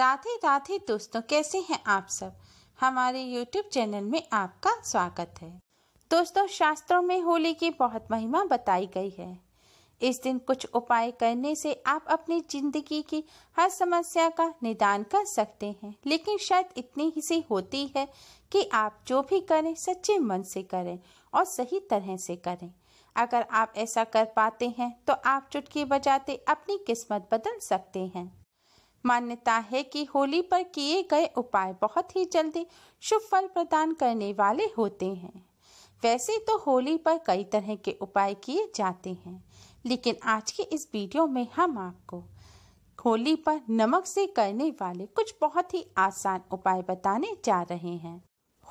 राधे राधे दोस्तों कैसे हैं आप सब हमारे YouTube चैनल में आपका स्वागत है दोस्तों शास्त्रों में होली की बहुत महिमा बताई गई है इस दिन कुछ उपाय करने से आप अपनी जिंदगी की हर समस्या का निदान कर सकते हैं लेकिन शायद इतनी ही सी होती है कि आप जो भी करें सच्चे मन से करें और सही तरह से करें अगर आप ऐसा कर पाते हैं तो आप चुटकी बजाते अपनी किस्मत बदल सकते हैं मान्यता है कि होली पर किए गए उपाय बहुत ही जल्दी शुभ फल प्रदान करने वाले होते हैं वैसे तो होली पर कई तरह के उपाय किए जाते हैं लेकिन आज के इस वीडियो में हम आपको होली पर नमक से करने वाले कुछ बहुत ही आसान उपाय बताने जा रहे हैं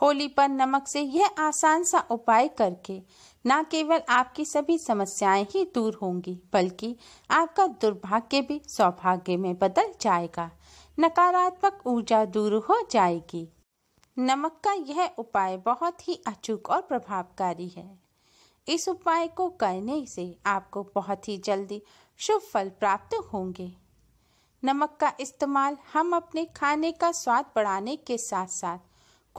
होली पर नमक से यह आसान सा उपाय करके न केवल आपकी सभी समस्याएं ही दूर होंगी बल्कि आपका दुर्भाग्य भी सौभाग्य में बदल जाएगा नकारात्मक ऊर्जा दूर हो जाएगी नमक का यह उपाय बहुत ही अचूक और प्रभावकारी है इस उपाय को करने से आपको बहुत ही जल्दी शुभ फल प्राप्त होंगे नमक का इस्तेमाल हम अपने खाने का स्वाद बढ़ाने के साथ साथ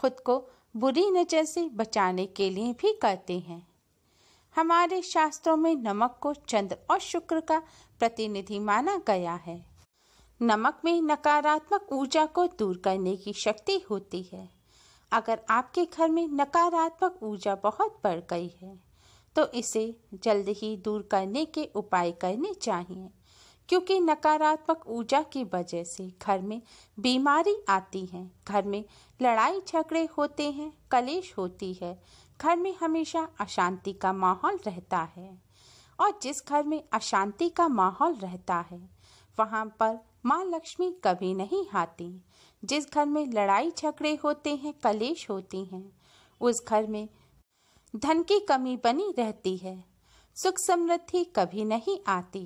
खुद को बुरी नज़र से बचाने के लिए भी करते हैं हमारे शास्त्रों में नमक को चंद्र और शुक्र का प्रतिनिधि माना गया है नमक में नकारात्मक ऊर्जा को दूर करने की शक्ति होती है अगर आपके घर में नकारात्मक ऊर्जा बहुत बढ़ गई है तो इसे जल्द ही दूर करने के उपाय करने चाहिए क्योंकि नकारात्मक ऊर्जा की वजह से घर में बीमारी आती है घर में लड़ाई झगड़े होते हैं कलेश होती है घर में हमेशा अशांति का माहौल रहता है और जिस घर में अशांति का माहौल रहता है वहाँ पर माँ लक्ष्मी कभी नहीं आती जिस घर में लड़ाई झगड़े होते हैं कलेश होती हैं उस घर में धन की कमी बनी रहती है सुख समृद्धि कभी नहीं आती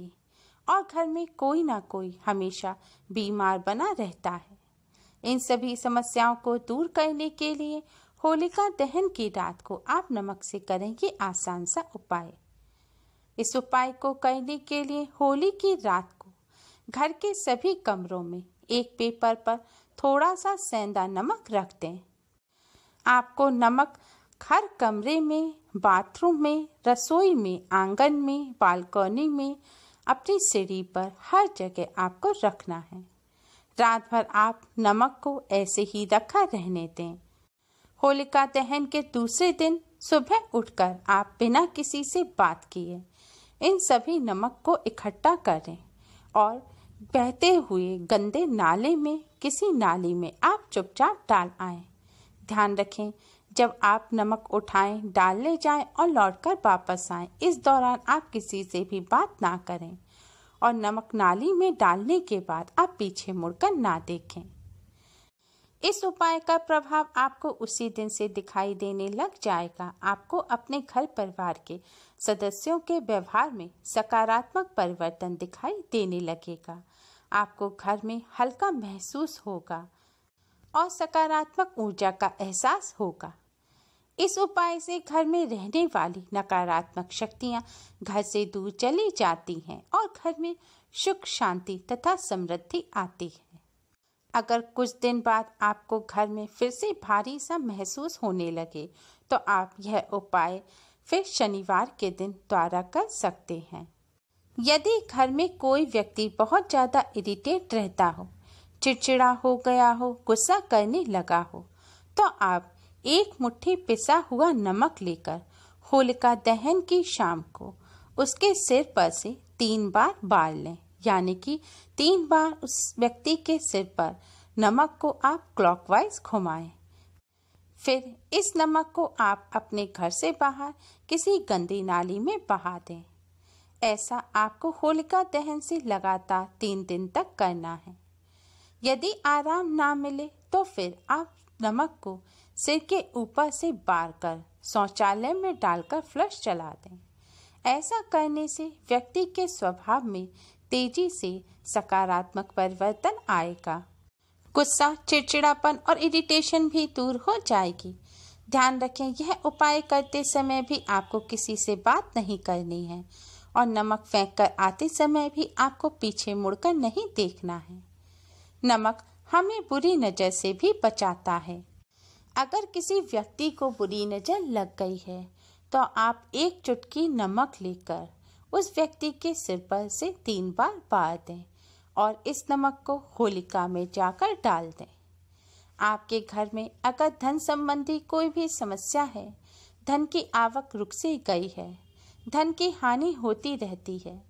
और घर में कोई ना कोई हमेशा बीमार बना रहता है इन सभी समस्याओं को दूर करने के लिए होलिका दहन की रात को आप नमक से करें ये आसान सा उपाय इस उपाय को करने के लिए होली की रात को घर के सभी कमरों में एक पेपर पर थोड़ा सा सेंधा नमक रख दें आपको नमक हर कमरे में बाथरूम में रसोई में आंगन में बालकनी में अपनी सीढ़ी पर हर जगह आपको रखना है रात भर आप नमक को ऐसे ही रखा रहने दें होलिका दहन के दूसरे दिन सुबह उठकर आप बिना किसी से बात किए इन सभी नमक को इकट्ठा करें और बहते हुए गंदे नाले में किसी नाली में आप चुपचाप डाल आए ध्यान रखें जब आप नमक उठाएं ले जाएं और लौटकर वापस आए इस दौरान आप किसी से भी बात ना करें और नमक नाली में डालने के बाद आप पीछे मुड़कर ना देखें इस उपाय का प्रभाव आपको उसी दिन से दिखाई देने लग जाएगा आपको अपने घर परिवार के सदस्यों के व्यवहार में सकारात्मक परिवर्तन दिखाई देने लगेगा आपको घर में हल्का महसूस होगा और सकारात्मक ऊर्जा का एहसास होगा इस उपाय से घर में रहने वाली नकारात्मक शक्तियां घर से दूर चली जाती हैं और घर में सुख शांति तथा समृद्धि आती है अगर कुछ दिन बाद आपको घर में फिर से भारी सा महसूस होने लगे तो आप यह उपाय फिर शनिवार के दिन द्वारा कर सकते हैं यदि घर में कोई व्यक्ति बहुत ज़्यादा इरिटेट रहता हो चिड़चिड़ा हो गया हो गुस्सा करने लगा हो तो आप एक मुट्ठी पिसा हुआ नमक लेकर होलिका दहन की शाम को उसके सिर पर से तीन बार बार लें यानी कि तीन बार उस व्यक्ति के सिर पर नमक को आप क्लॉकवाइज घुमाएं। फिर इस नमक को आप अपने घर से बाहर किसी गंदी नाली में बहा दें ऐसा आपको होलिका दहन से लगातार तीन दिन तक करना है यदि आराम ना मिले तो फिर आप नमक को सिर के ऊपर से बार कर शौचालय में डालकर फ्लश चला दें ऐसा करने से व्यक्ति के स्वभाव में तेजी से सकारात्मक परिवर्तन आएगा गुस्सा चिड़चिड़ापन और इरिटेशन भी दूर हो जाएगी ध्यान रखें यह उपाय करते समय भी आपको किसी से बात नहीं करनी है और नमक फेंक कर आते समय भी आपको पीछे मुड़कर नहीं देखना है नमक हमें बुरी नज़र से भी बचाता है अगर किसी व्यक्ति को बुरी नज़र लग गई है तो आप एक चुटकी नमक लेकर उस व्यक्ति के सिर पर से तीन बार पार दें और इस नमक को होलिका में जाकर डाल दें आपके घर में अगर धन संबंधी कोई भी समस्या है धन की आवक रुक से गई है धन की हानि होती रहती है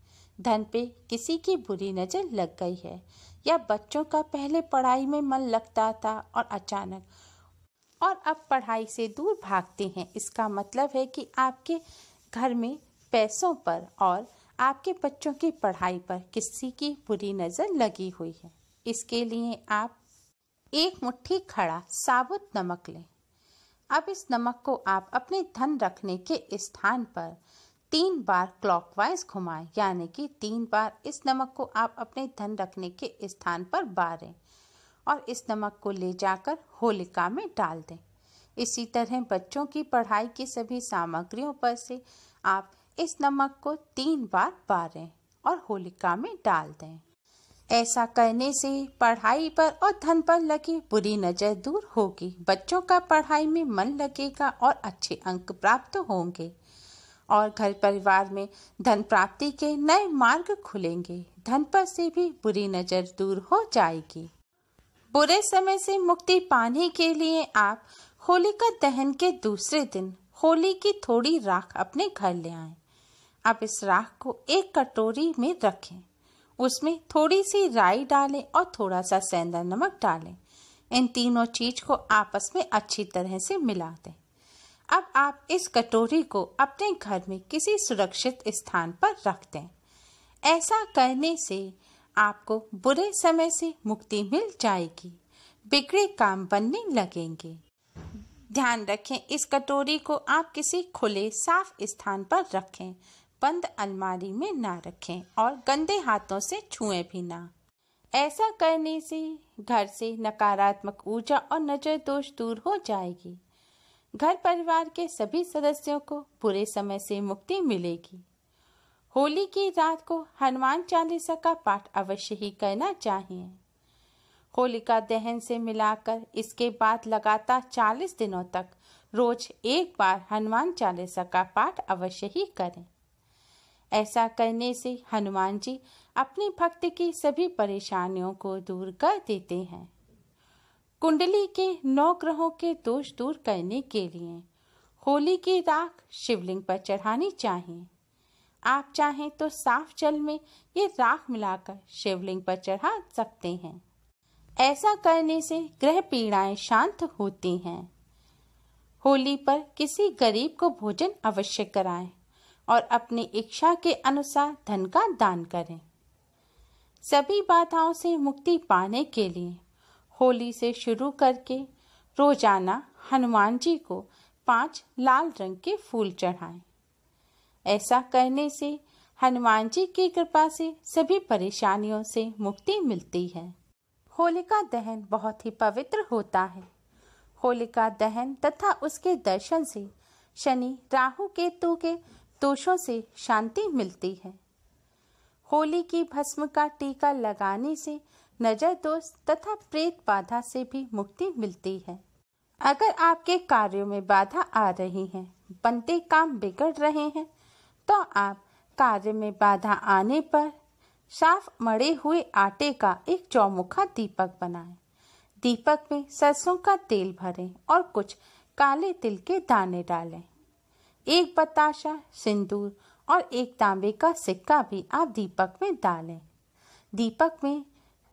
धन पे किसी की बुरी नज़र लग गई है या बच्चों का पहले पढ़ाई में मन लगता था और अचानक और अब पढ़ाई से दूर भागते हैं इसका मतलब है कि आपके घर में पैसों पर और आपके बच्चों की पढ़ाई पर किसी की बुरी नज़र लगी हुई है इसके लिए आप एक मुट्ठी खड़ा साबुत नमक लें अब इस नमक को आप अपने धन रखने के स्थान पर तीन बार क्लॉकवाइज घुमाएं यानी कि तीन बार इस नमक को आप अपने धन रखने के स्थान पर बारें और इस नमक को ले जाकर होलिका में डाल दें इसी तरह बच्चों की पढ़ाई की सभी सामग्रियों पर से आप इस नमक को तीन बार बारें और होलिका में डाल दें ऐसा करने से पढ़ाई पर और धन पर लगी बुरी नज़र दूर होगी बच्चों का पढ़ाई में मन लगेगा और अच्छे अंक प्राप्त होंगे और घर परिवार में धन प्राप्ति के नए मार्ग खुलेंगे धन पर से भी बुरी नज़र दूर हो जाएगी बुरे समय से मुक्ति पाने के लिए आप होलिका दहन के दूसरे दिन होली की थोड़ी राख अपने घर ले आएं अब इस राख को एक कटोरी में रखें उसमें थोड़ी सी राई डालें और थोड़ा सा सेंधा नमक डालें इन तीनों चीज को आपस में अच्छी तरह से मिला दें अब आप इस कटोरी को अपने घर में किसी सुरक्षित स्थान पर रख दें ऐसा करने से आपको बुरे समय से मुक्ति मिल जाएगी बिगड़े काम बनने लगेंगे ध्यान रखें इस कटोरी को आप किसी खुले साफ स्थान पर रखें बंद अलमारी में ना रखें और गंदे हाथों से छुएं भी ना ऐसा करने से घर से नकारात्मक ऊर्जा और नजर दोष दूर हो जाएगी घर परिवार के सभी सदस्यों को बुरे समय से मुक्ति मिलेगी होली की रात को हनुमान चालीसा का पाठ अवश्य ही करना चाहिए होलिका दहन से मिलाकर इसके बाद लगातार चालीस दिनों तक रोज एक बार हनुमान चालीसा का पाठ अवश्य ही करें ऐसा करने से हनुमान जी अपने भक्त की सभी परेशानियों को दूर कर देते हैं कुंडली के नौ ग्रहों के दोष दूर करने के लिए होली की राख शिवलिंग पर चढ़ानी चाहिए आप चाहें तो साफ जल में ये राख मिलाकर शिवलिंग पर चढ़ा सकते हैं ऐसा करने से ग्रह पीड़ाएं शांत होती हैं होली पर किसी गरीब को भोजन अवश्य कराएं और अपनी इच्छा के अनुसार धन का दान करें सभी बाधाओं से मुक्ति पाने के लिए होली से शुरू करके रोजाना हनुमान जी को पांच लाल रंग के फूल चढ़ाएं। ऐसा करने से हनुमान जी की कृपा से सभी परेशानियों से मुक्ति मिलती है होलिका दहन बहुत ही पवित्र होता है होलिका दहन तथा उसके दर्शन से शनि राहु केतु के दोषों से शांति मिलती है होली की भस्म का टीका लगाने से नजर दोष तथा प्रेत बाधा से भी मुक्ति मिलती है अगर आपके कार्यों में बाधा आ रही है बनते काम बिगड़ रहे हैं तो आप कार्य में बाधा आने पर साफ मड़े हुए आटे का एक चौमुखा दीपक बनाएं। दीपक में सरसों का तेल भरें और कुछ काले तिल के दाने डालें एक बताशा सिंदूर और एक तांबे का सिक्का भी आप दीपक में डालें दीपक में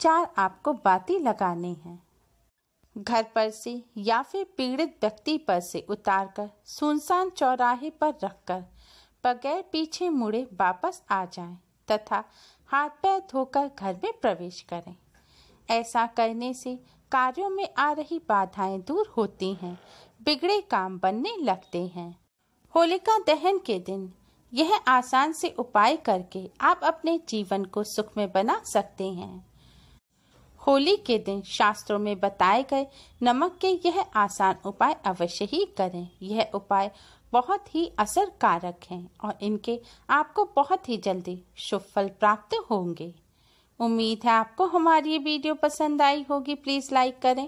चार आपको बाती लगाने हैं घर पर से या फिर पीड़ित व्यक्ति पर से उतारकर सुनसान चौराहे पर रखकर बगैर पीछे मुड़े वापस आ जाएं तथा हाथ पैर धोकर घर में प्रवेश करें ऐसा करने से कार्यों में आ रही बाधाएं दूर होती हैं बिगड़े काम बनने लगते हैं होलिका दहन के दिन यह आसान से उपाय करके आप अपने जीवन को सुखमय बना सकते हैं होली के दिन शास्त्रों में बताए गए नमक के यह आसान उपाय अवश्य ही करें यह उपाय बहुत ही असरकारक हैं और इनके आपको बहुत ही जल्दी शुभ फल प्राप्त होंगे उम्मीद है आपको हमारी ये वीडियो पसंद आई होगी प्लीज़ लाइक करें